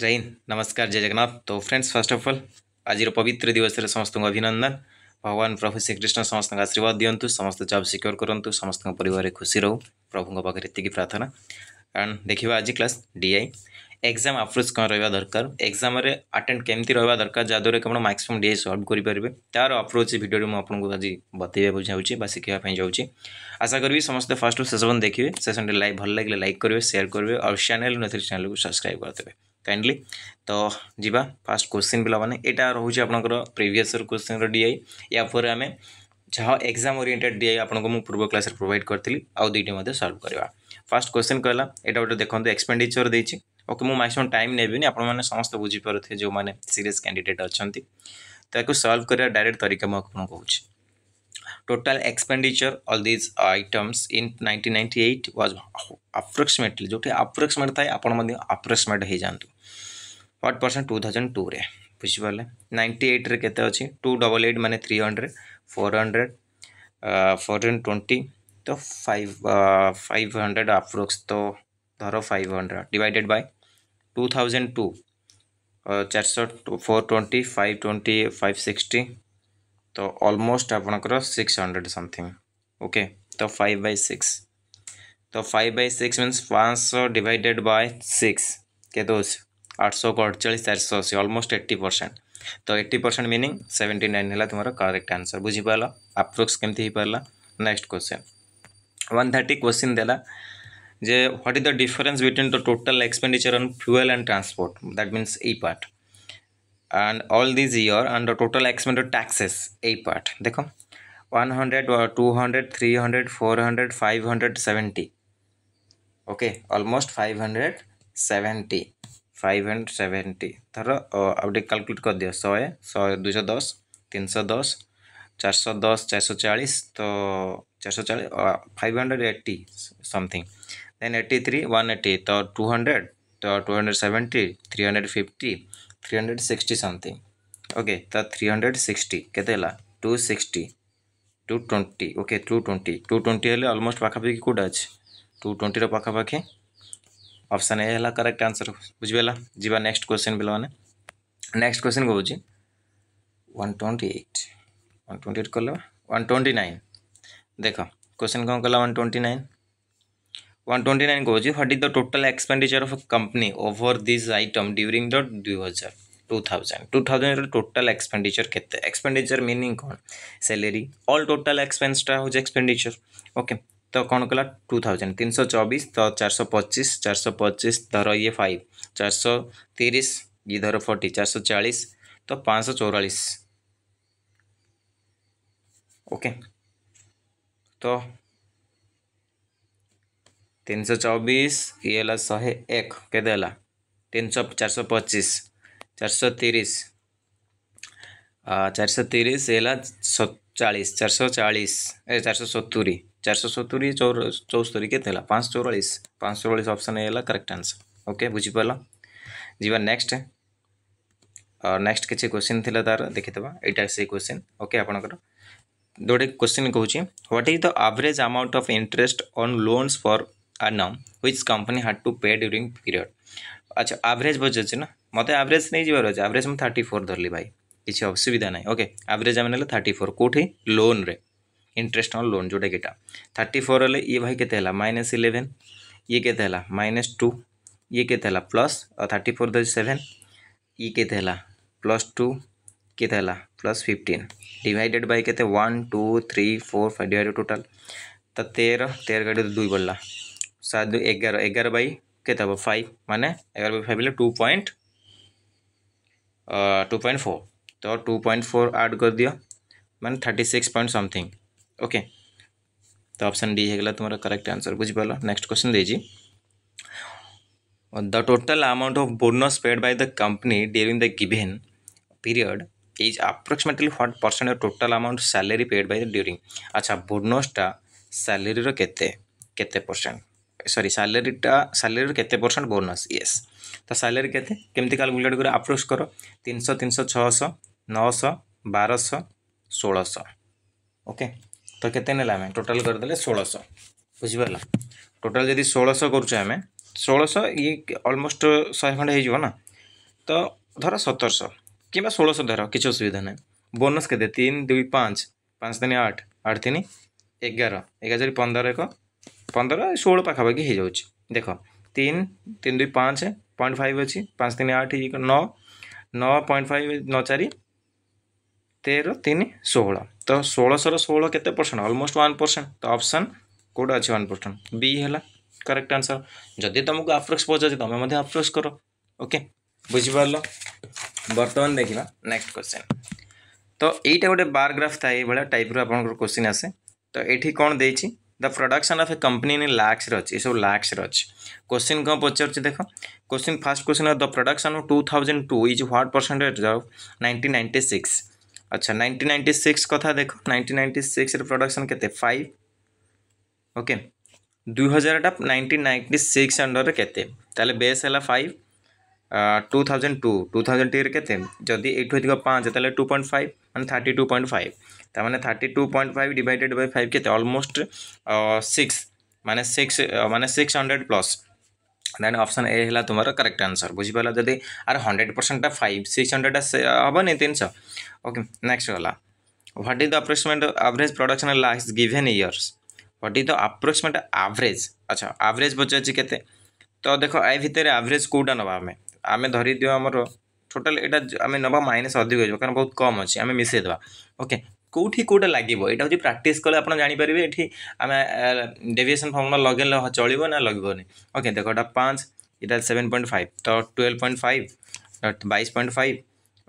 जय हिंद नमस्कार जय जगन्नाथ तो फ्रेंड्स फर्स्ट ऑफ ऑल आज पवित्र दिवस समस्त अभिनंदन भगवान प्रभु श्रीकृष्ण समस्त आशीर्वाद दिंतु समस्त जब सिक्योर करूँ समस्त पर खुशी रहू प्रभु पाखे ये प्रार्थना कारण देखा आज क्लास डीआई एग्जाम अप्रोच कौन रहा दरकार एक्जाम आटेड केमती रहा दरकार जहाँद्वारा कि आप मैक्सीम डीआई सल्व करेंगे तार अप्रोच भिडियो मुझे आज बतैवा चाहूँगी बा शिखापी जाऊँगी आशा करी समस्त फास्ट शेष पर्यटन देखिए सेसन लाइव भल लगे लाइक करेंगे सेयार करेंगे और चैनल नुरी चैनल को सब्सक्राइब करदे କାଇଣ୍ଡଲି ତ ଯିବା ଫାର୍ଷ୍ଟ କୋଶ୍ଚିନ୍ ପିଲାମାନେ ଏଇଟା ରହୁଛି ଆପଣଙ୍କର ପ୍ରିଭିୟସ୍ ଇୟର୍ କୋଶ୍ଚିନ୍ର ଡିଆଇ ୟା ପରେ ଆମେ ଯାହା ଏକ୍ଜାମ୍ ଓରିଏଣ୍ଟେଡ୍ ଡିଆଇ ଆପଣଙ୍କୁ ମୁଁ ପୂର୍ବ କ୍ଲାସ୍ରେ ପ୍ରୋଭାଇଡ଼ କରିଥିଲି ଆଉ ଦୁଇଟି ମଧ୍ୟ ସଲ୍ଭ କରିବା ଫାର୍ଷ୍ଟ କୋଶ୍ଚିନ୍ କହିଲା ଏଇଟା ଗୋଟେ ଦେଖନ୍ତୁ ଏକ୍ସପେଣ୍ଡିଚର୍ ଦେଇଛି ଓକେ ମୁଁ ମ୍ୟାକ୍ସିମମ୍ ଟାଇମ୍ ନେବିନି ଆପଣମାନେ ସମସ୍ତେ ବୁଝିପାରୁଥିବେ ଯେଉଁମାନେ ସିରିୟସ୍ କ୍ୟାଣ୍ଡିଡେଟ୍ ଅଛନ୍ତି ତ ଏହାକୁ ସଲ୍ଭ କରିବା ଡାଇରେକ୍ଟ ତରିକା ମୁଁ ଆପଣଙ୍କୁ କହୁଛି total expenditure all these items in 1998 was approximately जो अप्रोक्सीमेट थाए आपण मध्य अप्रोक्सीमेट हो जातु परसेंट टू थाउजेंड टू रे ବୁଝିପାରିଲେ नाइंटी ଏଇଟ୍ରେ କେତେ अच्छे टू डबल एट ମାନେ three hundred four hundred four hundred twenty तो फाइव फाइव हंड्रेड अप्रोक्स तो धर five hundred divided by two thousand two चार सौ four twenty five twenty five sixty तो अलमोस्ट आपणकर सिक्स हंड्रेड समथिंग ओके तो five by six तो five by six mean पाँच सौ डिवाइडेड बाय सिक्स के आठशो को अड़चाश चार सौ अशी अलमोस्ट एट्टी परसेंट तो eighty percent meaning seventy nine है तुम करेक्ट आंसर बुझीपार आप्रोक्स केमती पारा next question one thirty question देला যে what is the difference between the total expenditure on fuel and transport that means এই part and all this year and the total expended taxes এই part দেখো one hundred two hundred three hundred four hundred five hundred seventy okay almost five hundred seventy five and seventy धर आप calculate कर दि शहे शहे दुई दस तीन सौ दस चार सौ दस चार सौ चालीस तो चार सौ चालीस five hundred eighty something then eighty three one eighty तो टू हंड्रेड तो two hundred seventy three hundred fifty three hundred sixty something okay तो थ्री हंड्रेड सिक्सटी के two sixty two twenty okay two twenty two twenty হলে almost পাখাপাখি কোটা আছে two টোয়েন্টির পাখাপাখি option A है करेक्ट आंसर बुझे जी नेक्स्ट क्वेश्चन ପିଲାମାନେ मैंने नेक्स्ट क्वेश्चन कौन twenty eight one twenty twenty କଲେ देख क्वेश्चन कौन कला one twenty nine one twenty nine कहूँ what is the total expenditure of company over this item during the दुई हजार two thousand two thousand total expenditure के expenditure meaning कौन salary all total एक्सपेन्सटा हूँ एक्सपेंडिचर ओके तो कौन कला टू थाउजेंड तीन सौ चौबीस तो चार सौ पच्चीस चार सौ पच्चीस धरो ये फाइव चार सौ तीस ये धरो फोर्टी चार सौ चालीस तो पाँच सौ चौरालीस ओके तो तीन सौ चौबीस ये शहे एक के तीन सौ चार सौ पच्चीस चार सौ तीस चार सौ तीस ये चालीस चार सौ चालीस ए चार सौ सतुरी चार सौ सतुरी चौर चौस्तरी के पाँच चौरास पाँच चौरास अप्सन है करेक्ट आंसर ओके बुझिपाल जीवा नेक्स्ट नेक्स्ट किसी क्वेश्चन थी तार देखीदे यहाँ से क्वेश्चन ओके आप गोटे क्वेश्चन कौन what is the average amount of interest on loans for annum which company had to pay during period अच्छा आवरेज बजे ना मत आवरेज नहीं जबार अच्छे आवरेज मुझे थर्टी फोर धरली भाई किसी असुविधा ना ओके आवरेज आम ना थर्टी फोर कौटी लोन रे इंटरेस्ट ऑन लोन जोटा कि थर्टी फोर हेल्ले ये भाई के माइनस इलेवेन ये के माइनस टू ये के प्लस थर्टी फोर दज सेवेन ये के प्लस टू के प्लस फिफ्टीन डिवाइडेड बै के one two three four five divided total तो तेर तेर गाड़ी दुई बढ़ला साधु एगार एगार बै के फाइव मानने एगार by five two point two point four तो टू पॉइंट फोर आड कर दि मैंने thirty six point something okay तो ऑप्शन डी है तुम करेक्ट आंसर बुझीपार नेक्स्ट क्वेश्चन दे the total amount of bonus paid by the company during the given period is approximately what percent of total amount salary paid by during আচ্ছা বোনসটা স্যালারির কেতে কেতে পরসেন্ট সরি স্যালারিটা স্যালারির কেতে পরসেন্ট বোনস ইয়েস তো স্যালারি কেতে কেমতি ক্যালকুলেট করে আপ্রোক্স কর তিনশো তিনশো ছশো নশো বারশো ষোলশো ওকে तो कितने आम टोटाल करदे षोलश बुझीपार टोटाल जदि षोलश करें षोलश ये अलमोस्ट शहे खंडे होना तो धर सतरश कि षोलश धर कि असुविधा ना बोनस के तीन दुई पाँच पाँच तीन आठ आठ तीन एगार एगार पंदर एक पंदर षोल पाखापाखि हो देख तीन तीन दुई पाँच पॉइंट फाइव अच्छी पाँच तीन आठ नौ नौ पॉइंट फाइव नौ चार तेर तीन षोह तो षोलशर षोह के परसेंट अलमोस्ट वन परसेंट तो अप्सन कौटा अच्छे वन परसेंट बी है करेक्ट आंसर जदि तुमको आप्रोक्स पचार तुम्हें आप्रोक्स कर ओके बुझिपार बर्तमान देखा नेक्स्ट क्वेश्चन तो, तो यहीटा तो गोटे बारग्राफ था यही टाइप रहा क्वेश्चन आसे तो ये कौन दे the production of a company in lakhs अच्छे सब लाक्स अच्छे क्वेश्चन कौन पचार देख question first question the production two thousand two is what percentage of nineteen ninety six আচ্ছা নাইনটিন নাইনটি সিক্স কথা দেখো নাইনটিন নাইনটি সিক্সের প্রোডাকশন কেতে ফাইভ ওকে দুই হাজারটা নাইনটিন নাইনটি সিক্স অন্ডরে কেতে তাহলে বেস হল five two thousand two two thousand টুরে কেতে যদি এইটু হয়ে পাঁচ তাহলে টু পয়েন্ট ফাইভ মানে থার্টি টু পয়েন্ট ফাইভ তার মানে thirty two point five divided by five কেতে অলমোস্ট সিক্স মানে সিক্স মানে six hundred plus then option A ହେଲା ତୁମର କରେକ୍ଟ ଆନ୍ସର୍ ବୁଝିପାରିଲ ଯଦି ଆର ହଣ୍ଡ୍ରେଡ଼ ପରସେଣ୍ଟଟା ଫାଇଭ୍ ସିକ୍ସ ହଣ୍ଡ୍ରେଡ଼ଟା ହେବନି ତିନିଶହ ଓକେ ନେକ୍ସଟ ଗଲା what is the approximate average production last given years what is the approximate average ଆଚ୍ଛା ଆଭରେଜ୍ ପଚାରୁଛି କେତେ ତ ଦେଖ ଏ ଭିତରେ ଆଭରେଜ୍ କେଉଁଟା ନେବା ଆମେ ଆମେ ଧରିଦିଅ ଆମର ଟୋଟାଲ୍ ଏଇଟା ଆମେ ନେବା ମାଇନସ୍ ଅଧିକ ହେଇଯିବ କାରଣ ବହୁତ କମ୍ ଅଛି ଆମେ ମିଶାଇ ଦେବା ଓକେ কোউঠি কোউটা লাগিব এটা হচ্ছে প্র্যাকটিস কলে আপনারা জানি পারিবে এটি আমি ডেভিয়েশন ফর্মুলা লগাইলে চলিব না লগিবনি ওকে দেখো এটা 5 এটা 7.5 তো 12.5 22.5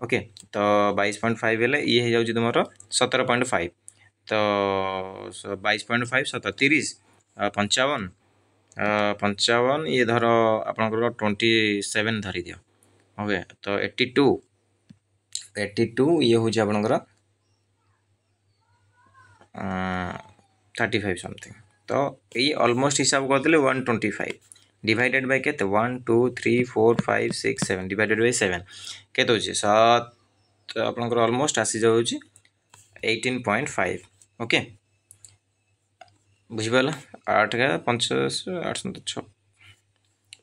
ओके तो 22.5 हेले ये हो जाउची तुमरो 17.5 तो 22.5 37 55 55 ये धरो आपनकर 27 धरि दियो ओके तो 82 82 ये हो जे आपनकर থার্টি ফাইভ समथिङ त ए अलमोस्ट हिसाब गरिदेले one twenty five divided by केते one two three four five six seven divided by seven केते ହେଉଛି ସାତ ଆପଣଙ୍କର ଅଲମୋଷ୍ଟ ଆସିଯାଉଛି ଏଇଟିନ୍ ପଏଣ୍ଟ ଫାଇଭ ଓକେ ବୁଝିପାରିଲା ଆଠ ପଞ୍ଚ ଆଠ ଛଅ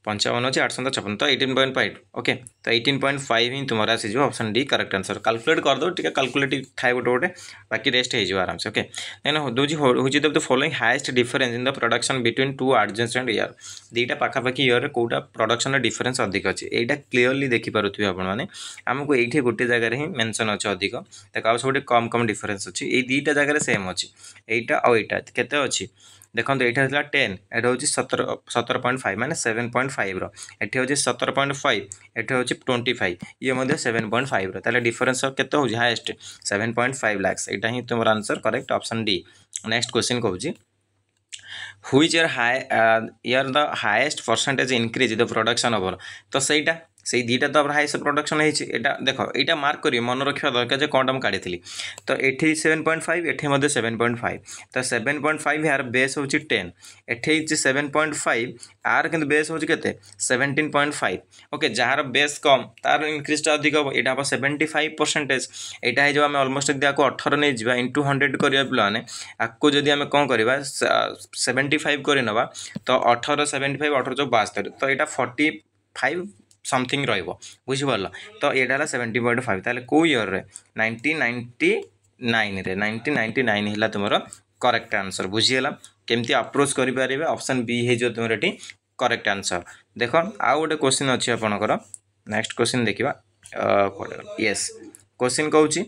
પંચાવન છે આઠસો છપ્પન તો એટીન પોઈન્ટ ફાઇવ ઓકે તો એટીન પોઈન્ટ ફાઇવ ହିଁ ତୁମର ଆସିଯିବ option D correct answer calculate କରିଦେବ ଟିକେ କାଲକୁଲେଟ୍ ଥାଏ ଗୋଟେ ଗୋଟେ ବାକି ରେଷ୍ଟ ହେଇଯିବ ଆରାମସେ ଓକେ ଦେନ୍ ହେଉଛି ହେଉଛି the following highest difference in the production between two ଆର୍ଜେନ୍ସ ଆଣ୍ଡ ଇୟର୍ ଦୁଇଟା ପାଖାପାଖି ଇୟର୍ରେ କେଉଁଟା ପ୍ରଡକ୍ସନ୍ର ଡିଫରେନ୍ସ ଅଧିକ ଅଛି ଏଇଟା କ୍ଲିଅରଲି ଦେଖିପାରୁଥିବେ ଆପଣମାନେ ଆମକୁ ଏଇଠି ଗୋଟେ ଜାଗାରେ ହିଁ ମେନ୍ସନ୍ ଅଛି ଅଧିକ ତାକୁ ଆଉ ସବୁଠି କମ୍ କମ୍ ଡିଫରେନ୍ସ ଅଛି ଏଇ ଦୁଇଟା ଜାଗାରେ ସେମ୍ ଅଛି ଏଇଟା ଆଉ ଏଇଟା କେତେ ଅଛି ଦେଖନ୍ତୁ ଏଇଟା ଥିଲା ଟେନ୍ ଏଠି ହେଉଛି ସତର ସତର ପଏଣ୍ଟ ଫାଇଭ୍ ମାନେ ସେଭେନ୍ ପଏଣ୍ଟ ଫାଇଭ୍ର ଏଠି ହେଉଛି ସତର ପଏଣ୍ଟ ଫାଇଭ୍ ଏଠି ହେଉଛି ଟ୍ୱେଣ୍ଟି ଫାଇଭ୍ ଇଏ ମଧ୍ୟ ସେଭେନ୍ ପଏଣ୍ଟ ଫାଇଭ୍ର ତାହେଲେ ଡିଫରେନ୍ସ କେତେ ହେଉଛି highest seven point five lakhs ଏଇଟା ହିଁ ତୁମର answer correct option D next question କହୁଛି which year high year the highest percentage increase the production over ତ ସେଇଟା সেই দুইটা তো আমার হাইয়েস্ট প্রোডাকশন হয়েছে এটা দেখ এইটা মার্ক করি মনে রাখা দরকার যে কোনটা আমি কাড়ি তো এটি সেভেন পয়েন্ট ফাইভ এটি মধ্যে সেভেন পয়েন্ট ফাইভ তো seven point five year base হচ্ছে টেন এটি হচ্ছে সেভেন পয়েন্ট ফাইভ আর কিন্তু বেস হচ্ছে কেতে সেভেন্টিন পয়েন্ট ফাইভ ওকে যার বেস কম তার ইনক্রিজটা অধিক হব এটা হব সেভেন্টি ফাইভ পরসেন্টেজ এইটা হয়ে যাব আমি অলমোস্ট যদি আকু অঠর নিয়ে যা ইন্টু হন্ড্রেড করা প্লান আকু যদি আমি কম করা সেভেন্টি ফাইভ করে নেবা তো অঠর সেভেন্টি ফাইভ অঠর চৌ বাস্তর তো এটা ফর্টি ফাইভ ସମଥିଙ୍ଗ ରହିବ ବୁଝିପାରିଲ ତ ଏଇଟା ହେଲା ସେଭେଣ୍ଟି ପଏଣ୍ଟ ଫାଇଭ୍ ତାହେଲେ କେଉଁ ଇୟର୍ରେ ନାଇଣ୍ଟିନ୍ ନାଇଣ୍ଟି ନାଇନ୍ରେ ନାଇଣ୍ଟିନ୍ ନାଇଣ୍ଟି ନାଇନ୍ ହେଲା ତୁମର କରେକ୍ଟ ଆନ୍ସର୍ ବୁଝିଗଲା କେମିତି ଆପ୍ରୋଚ୍ କରିପାରିବେ ଅପସନ୍ ବି ହେଇଯିବ ତୁମର ଏଠି କରେକ୍ଟ ଆନ୍ସର୍ ଦେଖ ଆଉ ଗୋଟେ କୋଶ୍ଚିନ୍ ଅଛି ଆପଣଙ୍କର ନେକ୍ସଟ କୋଶ୍ଚିନ୍ ଦେଖିବା କୁଆଡ଼େ ୟେସ୍ କୋଶ୍ଚିନ୍ କହୁଛି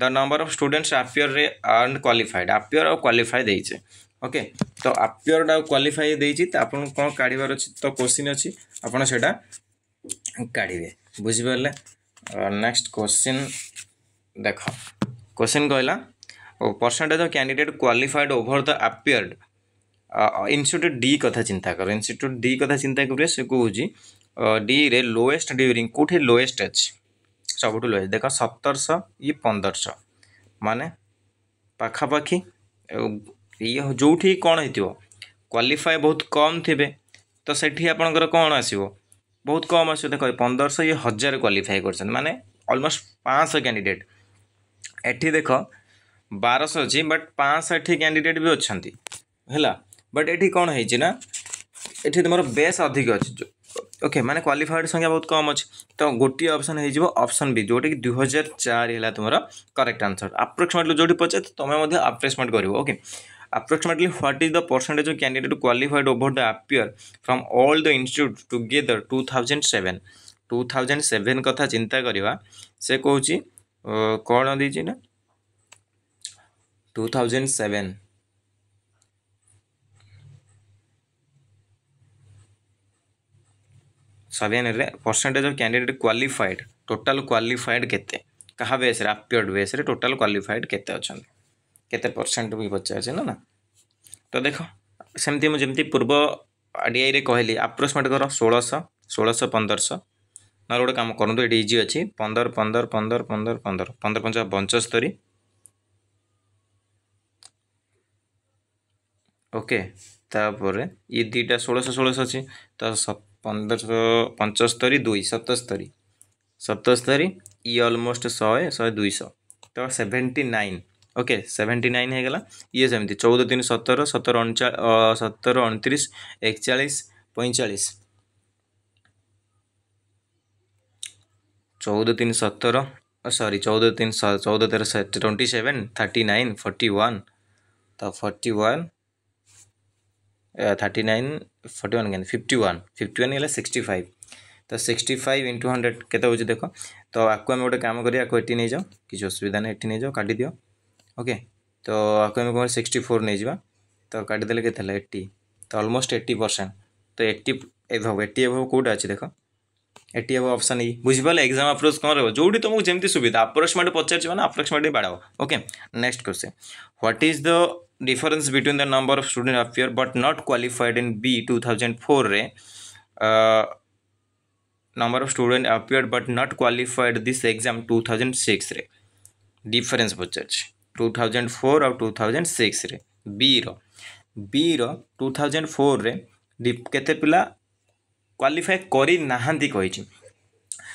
ଦ ନମ୍ବର ଅଫ୍ ଷ୍ଟୁଡେଣ୍ଟସ୍ ଆପିୟରରେ ଆଣ୍ଡ କ୍ୱାଲିଫାଇଡ଼ ଆପିୟର ଆଉ କ୍ୱାଲିଫାଇ ଦେଇଛେ ଓକେ ତ ଆପିୟରଟା କ୍ୱାଲିଫାଇ ଦେଇଛି ତ ଆପଣଙ୍କୁ କ'ଣ କାଢ଼ିବାର ଅଛି ତ କୋଶ୍ଚିନ୍ ଅଛି ଆପଣ ସେଇଟା କାଢ଼ିବେ ବୁଝିପାରିଲେ ନେକ୍ସଟ କ୍ୱେଶ୍ଚିନ୍ ଦେଖ କ୍ୱେଶ୍ଚିନ୍ କହିଲା percentage of candidate qualified over the appeared institute D କଥା ଚିନ୍ତା କର ଇନଷ୍ଟିଚ୍ୟୁଟ୍ ଡି କଥା ଚିନ୍ତା କରିବେ ସେ କହୁଛି ଡିରେ ଲୋଏଷ୍ଟ ଡ୍ୟୁରିଂ କେଉଁଠି ଲୋଏଷ୍ଟ ଅଛି ସବୁଠୁ ଲୋଏଷ୍ଟ ଦେଖ ସତରଶହ ଇଏ ପନ୍ଦରଶହ ମାନେ ପାଖାପାଖି ଇଏ ଯେଉଁଠି କ'ଣ ହେଇଥିବ କ୍ୱାଲିଫାଏ ବହୁତ କମ୍ ଥିବେ ତ ସେଠି ଆପଣଙ୍କର କ'ଣ ଆସିବ ବହୁତ କମ୍ ଅଛି ଦେଖ ପନ୍ଦରଶହ ଇଏ ହଜାର କ୍ୱାଲିଫାଏ କରିଛନ୍ତି ମାନେ ଅଲମୋଷ୍ଟ ପାଞ୍ଚଶହ କ୍ୟାଣ୍ଡିଡ଼େଟ୍ ଏଠି ଦେଖ ବାରଶହ ଅଛି ବଟ୍ ପାଞ୍ଚଶହ ଏଠି କ୍ୟାଣ୍ଡିଡ଼େଟ୍ ବି ଅଛନ୍ତି ହେଲା ବଟ୍ ଏଠି କ'ଣ ହେଇଛି ନା ଏଠି ତୁମର ବେସ୍ ଅଧିକ ଅଛି ଓକେ ମାନେ କ୍ୱାଲିଫାଏଡ଼ ସଂଖ୍ୟା ବହୁତ କମ୍ ଅଛି ତ ଗୋଟିଏ ଅପସନ୍ ହେଇଯିବ ଅପସନ୍ ବି ଯେଉଁଟାକି ଦୁଇ ହଜାର ଚାରି ହେଲା ତୁମର କରେକ୍ଟ ଆନ୍ସର୍ ଆପ୍ରୋକ୍ସିମେଟଲି ଯେଉଁଠି ପଚାର ତୁମେ ମଧ୍ୟ ଆପ୍ରେସମେଣ୍ଟ କରିବ okay approximately what is the percentage of candidate qualified over the appear from all the institute together 2007 2007 କଥା ଚିନ୍ତା କରିବା ସେ କହୁଛି କ'ଣ ଦେଇଛି ନା 2007 ସେଭେନରେ percentage of candidate qualified total qualified କେତେ କାହା ବେସ୍ରେ ଆପିୟର୍ଡ଼ ବେସ୍ରେ ଟୋଟାଲ୍ କ୍ୱାଲିଫାଏଡ୍ କେତେ ଅଛନ୍ତି କେତେ ପରସେଣ୍ଟ ବି ପଚାରିଛି ନା ନା ତ ଦେଖ ସେମିତି ମୁଁ ଯେମିତି ପୂର୍ବ ଆଡ଼ିଆଇରେ କହିଲି ଆପ୍ରୋକ୍ସିମେଟ୍ କର ଷୋହଳଶହ ଷୋହଳଶହ ପନ୍ଦରଶହ ନହେଲେ ଗୋଟେ କାମ କରନ୍ତୁ ଏଇଠି ଇଜି ଅଛି ପନ୍ଦର ପନ୍ଦର ପନ୍ଦର ପନ୍ଦର ପନ୍ଦର ପନ୍ଦର ପଞ୍ଚାବନ ପଞ୍ଚସ୍ତରୀ ଓକେ ତାପରେ ଇ ଦୁଇଟା ଷୋହଳଶହ ଷୋହଳଶହ ଅଛି ତ ପନ୍ଦରଶହ ପଞ୍ଚସ୍ତରୀ ଦୁଇ ସତସ୍ତରୀ ସତସ୍ତରୀ ଇ ଅଲମୋଷ୍ଟ ଶହେ ଶହେ ଦୁଇଶହ ତ seventy nine okay seventy nine হয়েগলা ইয়ে সেমি চৌদ তিন সতের সতের অনচা সতের অনতিরিশ একচাশ পঁয়চাশ চৌদ তিন সতের সরি চৌদ তিন চৌদ তের twenty seven thirty nine forty one তো forty one thirty nine forty one কেন ফিফটি ওয়ান ফিফটি ওয়ান হলে সিক্সটি ফাইভ তো সিক্সটি ফাইভ ইন্টু হন্ড্রেড কেতে হচ্ছে দেখ তো আকু আমি গোটে কাম করি আকু এটি নিয়ে যাও কিছু অসুবিধা নেই এটি নিয়ে যাও কাটি দিও ଓକେ ତ ଆକୁ ଆମେ କ'ଣ ସିକ୍ସଟି ଫୋର୍ ନେଇଯିବା ତ କାଟିଦେଲେ କେତେ ହେଲା ଏଇଟି ତ ଅଲମୋଷ୍ଟ ଏଇଟି ପରସେଣ୍ଟ ତ ଏଇଟି ଏଭବ ଏଇଟି ଏଭବ କେଉଁଟା ଅଛି ଦେଖ ଏଇଟି ଏଭବ ଅପସନ୍ ଇ ବୁଝିପାରିଲେ ଏକ୍ଜାମ୍ ଆପ୍ରୋଚ୍ କ'ଣ ରହିବ ଯେଉଁଠି ତୁମକୁ ଯେମିତି ସୁବିଧା ଆପ୍ରୋକ୍ସିମେଟ୍ ପଚାରିଛି ମାନେ ଆପ୍ରୋକ୍ସିମେଟ୍ ବାଡ଼ାଅ okay next question what is the difference between the number of student appear but not qualified in B two thousand ଫୋର୍ରେ number of student appear but not qualified this exam two thousand ସିକ୍ସରେ difference ପଚାରିଛି two thousand four ଆଉ two thousand ସିକ୍ସରେ ବିର ବିର two thousand ଫୋର୍ରେ କେତେ ପିଲା qualify କରିନାହାନ୍ତି କହିଛି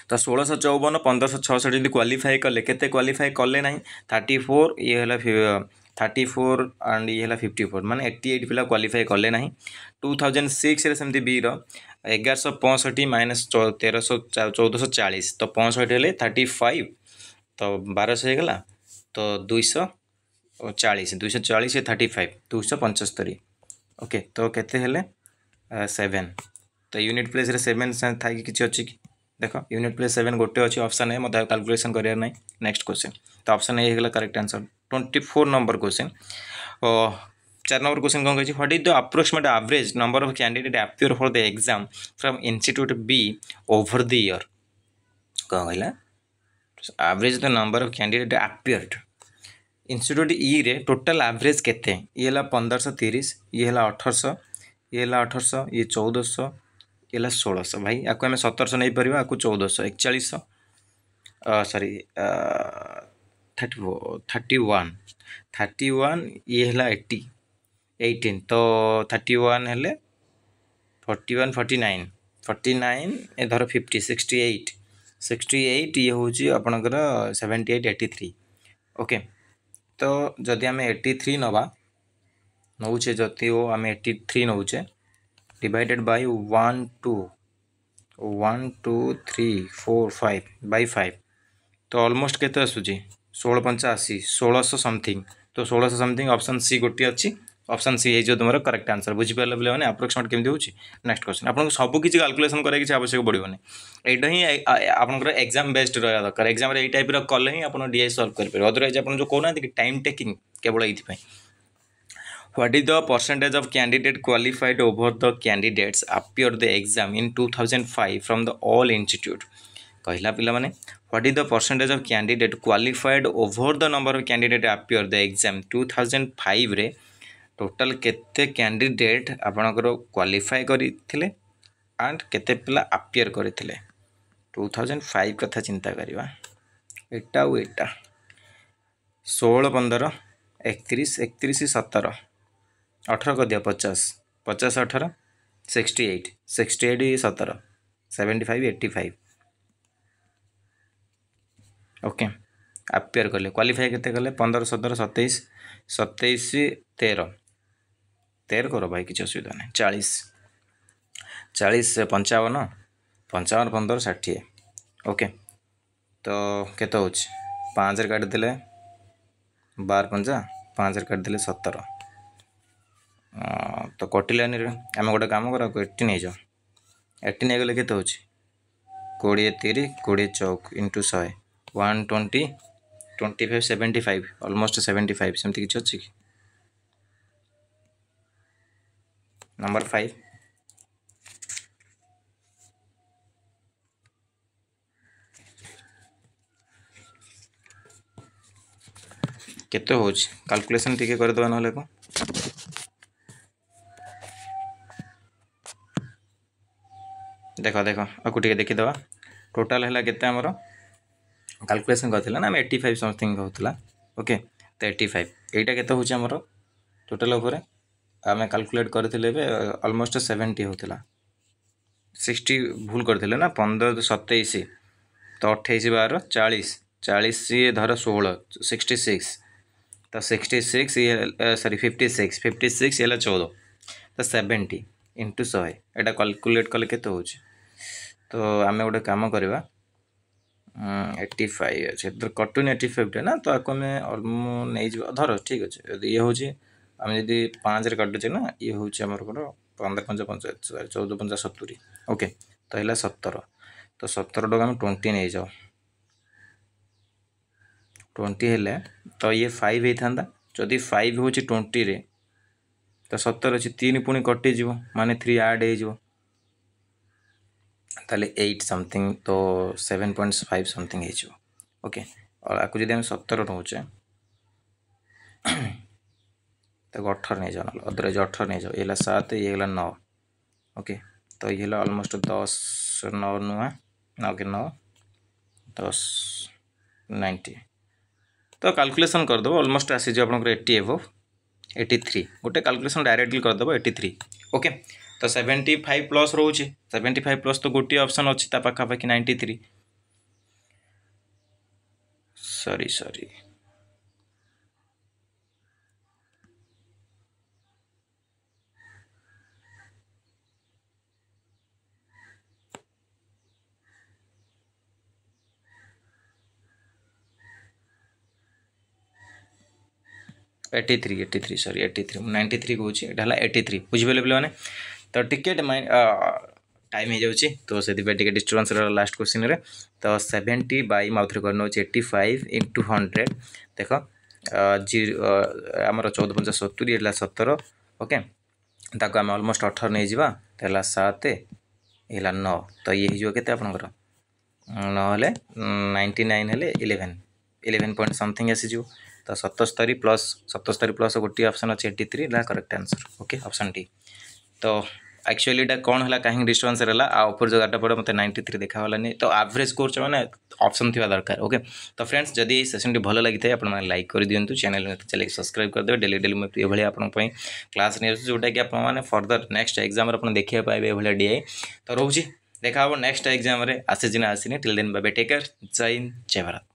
ତ ଷୋଳଶହ ଚଉବନ ପନ୍ଦରଶହ ଛଅଷଠି ଯଦି କ୍ୱାଲିଫାଏ କଲେ କେତେ କ୍ୱାଲିଫାଏ କଲେ ନାହିଁ ଥାର୍ଟି ଫୋର୍ ଇଏ ହେଲା ଥାର୍ଟି ଫୋର୍ ଆଣ୍ଡ ଇଏ ହେଲା ଫିଫ୍ଟି ଫୋର୍ ମାନେ ଏଇଟି ଏଇଟ୍ ପିଲା କ୍ୱାଲିଫାଏ କଲେ ନାହିଁ ଟୁ ଥାଉଜେଣ୍ଡ ସିକ୍ସରେ ସେମିତି ବିର ଏଗାରଶହ ପଞ୍ଚଷଠି ମାଇନସ୍ ତେରଶହ ଚଉଦଶହ ଚାଳିଶ ତ ପଞ୍ଚଷଠି ହେଲେ ଥାର୍ଟି ଫାଇଭ୍ ତ ବାରଶହ ହେଇଗଲା तो दुईश चालीस दुई चालीस थर्टी फाइव पंचस्तरी ओके तो के सेवेन तो यूनिट प्लेस सेवेन थी कि अच्छे देख यूनिट प्लेस सेवेन गोटे अच्छे अप्सन ए मतलब कालकुलेसन करार ना नेक्स्ट क्वेश्चन तो अप्सन ए होगा correct answer twenty four number question चार नंबर क्वेश्चन कौन कहे what is the approximate average number of candidate appear for the exam from institute B over the year कौन कहला so average the number of candidate appeared institute ଇରେ total average କେତେ ଇଏ ହେଲା ପନ୍ଦରଶହ ତିରିଶ ଇଏ ହେଲା ଅଠରଶହ ଇଏ ହେଲା ଅଠରଶହ ଇଏ ଚଉଦଶହ ଇଏ ହେଲା ଷୋଳଶହ ଭାଇ ଆକୁ ଆମେ ସତରଶହ ନେଇପାରିବା ଆକୁ ଚଉଦଶହ ଏକଚାଳିଶଶହ sorry thirty thirty one thirty one ଇଏ ହେଲା ଏଇଟି ଏଇଟିନ୍ ତ ଥାର୍ଟି ୱାନ୍ ହେଲେ forty one forty nine forty nine ଏ ଧର fifty sixty eight sixty eight ये हूँ आपणकर seventy eight eighty three okay तो जदि आम एट्टी थ्री नवा नौचे जदि आम एट्टी थ्री नौचे divided by one two one two three four five by five तो अलमोस्ट के षोल पंचाशी षोलश समथिंग तो षोलश समथिंग ऑप्शन सी गोटे अच्छी অপশন সি হয়ে তোমার করেক্ট আনসর বুঝিপারে পিলামানে আপ্রোক্সিমেট কেমি হচ্ছে নেক্সট কোশ্চেন আপনার সবু কিছু ক্যালকুলেসন করার কিছু আবশ্যক পড়বনি এইটা হি আপনার এক্সাম বেসড রহা দরকার এক্সামে এই টাইপর কলে হি আপনার ডিআই সলভ করে পারে অদরওয়াইজ আপনার যে কোনা কি টাইম টেকিং কেবল এইপাই what is the percentage of candidate qualified over the candidates appear the exam in two thousand five from the all institute କହିଲା ପିଲାମାନେ what is the percentage of candidate qualified over the number of candidate appear the exam two thousand ଫାଇଭ୍ରେ total କେତେ candidate ଆପଣଙ୍କର qualify କରିଥିଲେ and କେତେ ପିଲା appear କରିଥିଲେ two thousand five କଥା ଚିନ୍ତା କରିବା ଏଇଟା ଆଉ ଏଇଟା ଷୋହଳ ପନ୍ଦର ଏକତିରିଶ ଏକତିରିଶ ସତର ଅଠର କରିଦିଅ ପଚାଶ ପଚାଶ ଅଠର ସିକ୍ସଟି ଏଇଟ୍ ସିକ୍ସଟି ଏଇଟ୍ ସତର seventy five eighty five okay appear କଲେ କ୍ୱାଲିଫାଏ କେତେ କଲେ ପନ୍ଦର ସତର ସତେଇଶ ସତେଇଶ ତେର तेर कर भाई किसी असुविधा ना चालीस चालीस पंचावन पंचावन पंदर षाठी ओके तो कत हो पाँच हजार काट बार पंचा पाँच हजार सतर तो कटिले आम गोटे काम कर एट्टी नहीं जाओ एट्टी नहींगले के कोड़े तीरी कोड़े चौक इंटु शहे one twenty twenty five seventy five almost seventy five सेमती किसी अच्छी नंबर फाइव କେତେ ହେଉଛି କାଲକୁଲେସନ୍ ଟିକେ କରିଦେବା ନହେଲେ କ'ଣ ଦେଖ ଦେଖ ଆକୁ ଟିକେ ଦେଖିଦେବା ଟୋଟାଲ୍ ହେଲା କେତେ ଆମର କାଲକୁଲେସନ୍ କରିଥିଲା ନା ଆମେ ଏଇଟି ଫାଇଭ୍ ସମଥିଙ୍ଗ ହେଉଥିଲା ଓକେ ତ ଏଇଟି ଫାଇଭ୍ ଏଇଟା କେତେ ହେଉଛି ଆମର ଟୋଟାଲ୍ ଉପରେ आम कालकुलेट करें अलमोस्ट सेवेन्टी होता सिक्सटी भूल कर पंद्रह सतैश तो अठाईस बार चालीस चालीस सी धर षोह सिक्सटी सिक्स तो सिक्सटी सिक्स ये sorry fifty six fifty six ये चौदह तो सेवेन्टी इंटु शहे यहाँ कालकुलेट कले के तो आम गोटे कम करवा एट्टी फाइव अच्छे कटुन एट्टी फाइव टा ना तो आपको आम नहीं जा ठीक अच्छे ये हूँ आम जी पाँच काटे ना ये हूँ आम कौन पंद्रह पंचा पंचायत चौदह पंचा सतुरी ओके तो है सतर तो सतर आम ट्वेंटी नहीं जाओ ट्वेंटी है तो ये फाइव होता जदि फाइव हूँ ट्वेंटी रे तो सतर अच्छे तीन पुणी कटिज मान थ्री आड हो तेल एट समथिंग तो सेवेन पॉइंट फाइव समथिंग होके आपको जब सतर नौचे तक अठर नहीं जाओ ना अदरवैज अठर नहीं जाओ ये सात ये नौ ओके तो ये अलमोस्ट दस नौ नुआ नौके नौ दस नाइंटी तो काल्कुलेसन करदेव अलमोस्ट आस एट्टी एव एट्टी थ्री गोटे काल्कुलेसन डायरेक्टली करदेव एट्टी थ्री ओके तो सेवेन्टी फाइव प्लस रोच सेवेन्टी फाइव प्लस तो गोटे अप्सन अच्छी पाखापाखि ninety three sorry sorry eighty three eighty three sorry eighty three ninety three कौन यहाँ एट्टी थ्री बुझे पे मैंने तो टिकेट माइ टाइम हो तो से डिस्टर्बेन्स रहा लास्ट क्वेश्चन में तो सेवेन्टी बै माउथ कर एट्टी फाइव इंटू हंड्रेड देख जीरो चौदह पंचा सतुरी है सतर ओके आम अलमोस्ट अठर नहीं जावा तो है सात है नौ तो ये हो के आप नाइंटी नाइन है इलेवेन इलेवेन पॉइंट समथिंग आसीज ତ ସତସ୍ତରୀ ପ୍ଲସ୍ ସତସ୍ତରୀ ପ୍ଲସ୍ ଗୋଟିଏ ଅପସନ୍ ଅଛି ଏଇଟି ଥ୍ରୀ ହେଲା କରେକ୍ଟ ଆନ୍ସର୍ ଓକେ ଅପସନ୍ ଟି ତ ଆକ୍ଚୁଆଲି ଏଇଟା କ'ଣ ହେଲା କାହିଁକି ଡିଷ୍ଟର୍ବାନ୍ସରେ ହେଲା ଆଉ ଉପରେ ଯେଉଁ ଗାଡ଼ିଟା ପଡ଼େ ମୋତେ ନାଇଣ୍ଟି ଥ୍ରୀ ଦେଖାଗଲାନି ତ ଆଭରେଜ୍ କରୁଛ ମାନେ ଅପସନ୍ ଥିବା ଦରକାର ଓକେ ତ ଫ୍ରେଣ୍ଡସ୍ ଯଦି ଏହି ସେସନ୍ଟି ଭଲ ଲାଗିଥାଏ ଆପଣମାନେ ଲାଇକ୍ କରିଦିଅନ୍ତୁ ଚ୍ୟାନେଲ୍ ଚାଲିକି ସବସ୍କ୍ରାଇବ୍ କରିଦେବେ ଡେଲି ଡେଲି ମୁଁ ଏଭଳିଆ ଆପଣଙ୍କ ପାଇଁ କ୍ଲାସ୍ ନେଇଆସୁଛି ଯେଉଁଟାକି ଆପଣମାନେ ଫର୍ଦର ନେକ୍ସଟ ଏକ୍ଜାମ୍ରେ ଆପଣ ଦେଖିବାକୁ ପାଇବେ ଏଭଳିଆ ଡିଆଇ ତ ରହୁଛି ଦେଖା ହେବ ନେକ୍ସଟ ଏକ୍ଜାମ୍ରେ ଆସିଛି ନା ଆସିନି ଟିଲ୍ ଦେନ୍ ବାବେ ଟେକ୍ କେୟାର ଜୟ ହିନ୍ଦ ଜୟ ଭାରତ